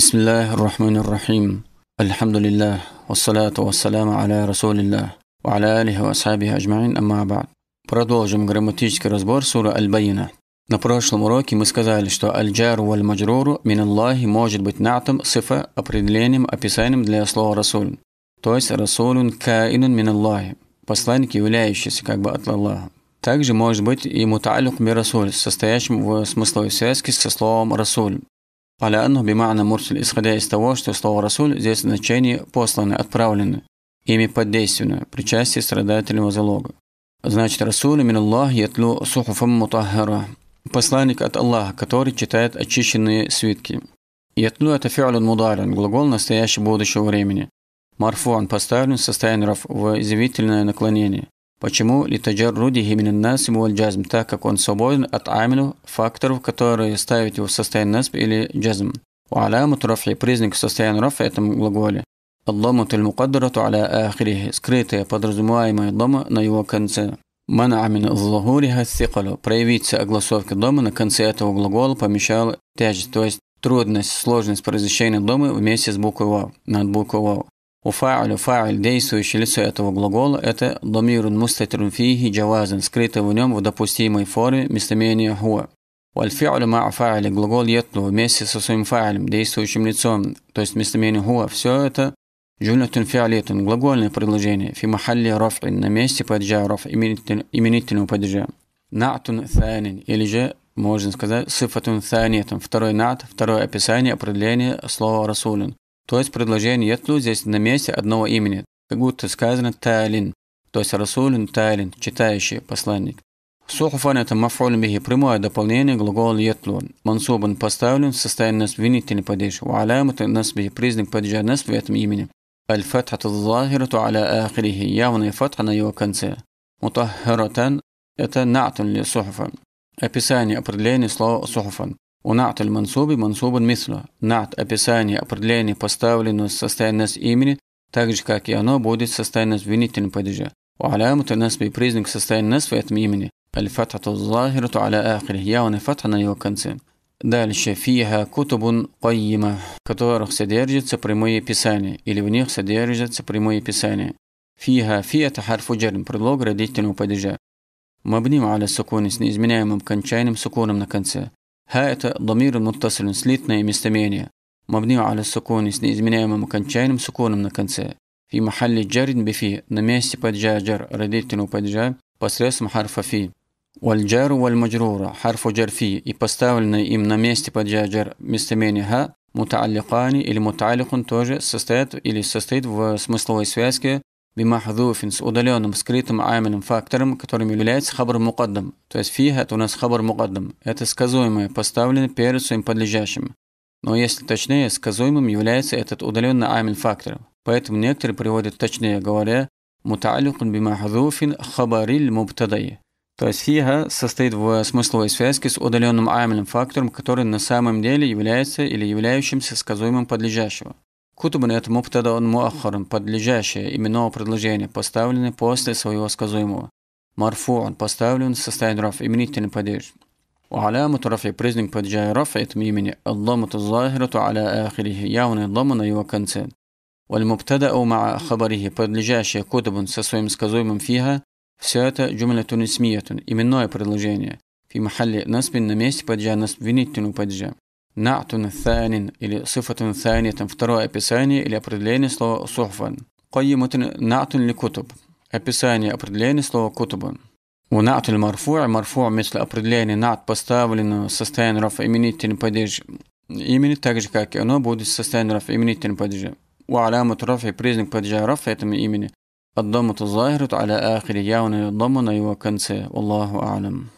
بسم الله الرحمن الرحيم الحمد لله والصلاة والسلام على رسول الله وعلى آله وأصحابه أجمعين أما بعد Продолжим грамматический разбор суры аль баина На прошлом уроке мы сказали, что аль-джар валь маджруру мин Аллахи может быть натом, сифа, определением, описанием для слова Расул. То есть расулюн каинун мин Аллахи, посланник, являющийся как бы от Аллаха. Также может быть и муталюк ми расуль, состоящим в смысловой связке со словом расуль, Аля анну бимана мурсель, исходя из того, что слово «расуль» здесь в значении «посланы», «отправлены», ими подейственно, причастие страдательного залога. Значит, «расуль мин Аллах ятлю сухуфам мутахара» – посланник от Аллаха, который читает очищенные свитки. Ятлю – это фиалюн мударин, глагол настоящего будущего времени. Марфуан поставлен в состояние в изъявительное наклонение. Почему литаджаррудихи минаннасим валь джазм, так как он свободен от амину факторов, которые ставят его в состояние насп или джазм. Уалямут рафи, признак состояния рафа этому глаголе. тель المقدرة على آخره скрытая подразумеваемая дома на его конце. Мана амин злогуриха сикалу. проявиться согласовки дома на конце этого глагола помещал тяжесть, то есть трудность, сложность произношения дома вместе с буквой «вау», над буквой «вау». Уфа'лю фа'ль, действующее лицо этого глагола, это домирун мустатрун фихи джавазан, скрытое в нем в допустимой форме местоимение хуа. Вальфи'лю ма'фа'ли, глагол ятлу вместе со своим фа'лем, действующим лицом, то есть местоимение хуа, все это джунатун фи'алитун, глагольное предложение, фи махалли раф'ин, на месте падежа раф, именительного падежа. Натун фанин, или же можно сказать сифатун фанитун, второй нат, второе описание, определение слова расулин. То есть предложение ятлу ну, здесь на месте одного имени, как будто сказано «талин», то есть «расулин талин», читающий посланник. Сухуфан – это мафуль бихи, прямое дополнение глагола ятлу. Ну». Мансубан поставлен в состоянии насвинительный падеж, у алямат насбихи, признак падежа насб в этом имени. الفتحة الظاهرة على آخره явная فتحة на его конце. مطهرة – это натун ли сухуфан. Описание определения слова сухуфан. ونعت المنصوب منصوب مثله نعت описание, определение, состояние с имени, так же, как и оно будет состоянность в падежа. падеже. وعلامة النصب признак состояния насфа этом имени الفتحة الظاهرة على آخره явная фатха на его конце. Дальше «фиха кутубун кайима, в которых содержатся прямые писания, или в них содержатся прямые писания. «Фиха» – «фи» – это харфу джерм, предлог родительного падежа. Мабним аля сукуни с неизменяемым кончайным сукуном на конце. هاء ضمير متصل سليتنا مستمانية مبني على السكون سني إزمنام مكنشين سكون من كنسة في محل جر بفي نماسي بجاجر رديتنو بجا بسرسم حرف في والجار والمجرور حرف جر في إبستاولنا إم نماسي بجاجر ها متعلقان إلى متعلق توجه سستيت إلى سستيت في سمسلوي бимахдуф с удаленным скрытым айменным фактором, которым является хабр мукаддам. То есть фигат у нас хабр мукаддам. Это сказуемое, поставленное перед своим подлежащим. Но если точнее, сказуемым является этот удаленный амин фактор. Поэтому некоторые приводят точнее, говоря, муталикун бимахдуфин хабариль мубтадай. То есть фиха состоит в смысловой связке с удаленным амилем фактором, который на самом деле является или являющимся сказуемым подлежащего. Кутбанет он муахарун – подлежащее именного предложения, поставленное после своего сказуемого. Марфу он поставлен в состоянии раф, именительный падеж. وعلامة رفع признак падежа рафа этому имени – الضمة الظاهرة على آخره, явная ضма на его конце. у مع خبره, подлежащее кутбун со своим сказуемым фиха, все это джумлятун исмиятун, именное предложение. في محل نصب на месте падежа نصب винительного падежа. На'тун санин или сифатун санитан. Второе описание или определение слова суфан. Кайимутун на'тун ли кутуб. Описание определение слова кутубан. ونعت المرفوع марфуа مثل определение над поставлено в состоянии ров именительный падеж. Именно так же, как и оно будет в состоянии ров именительного падежа. وعلامة رفع признак падежа ров этому имени. الضمة الظاهرة على آخر ياون الضمن وكنسة Аллаху أعلم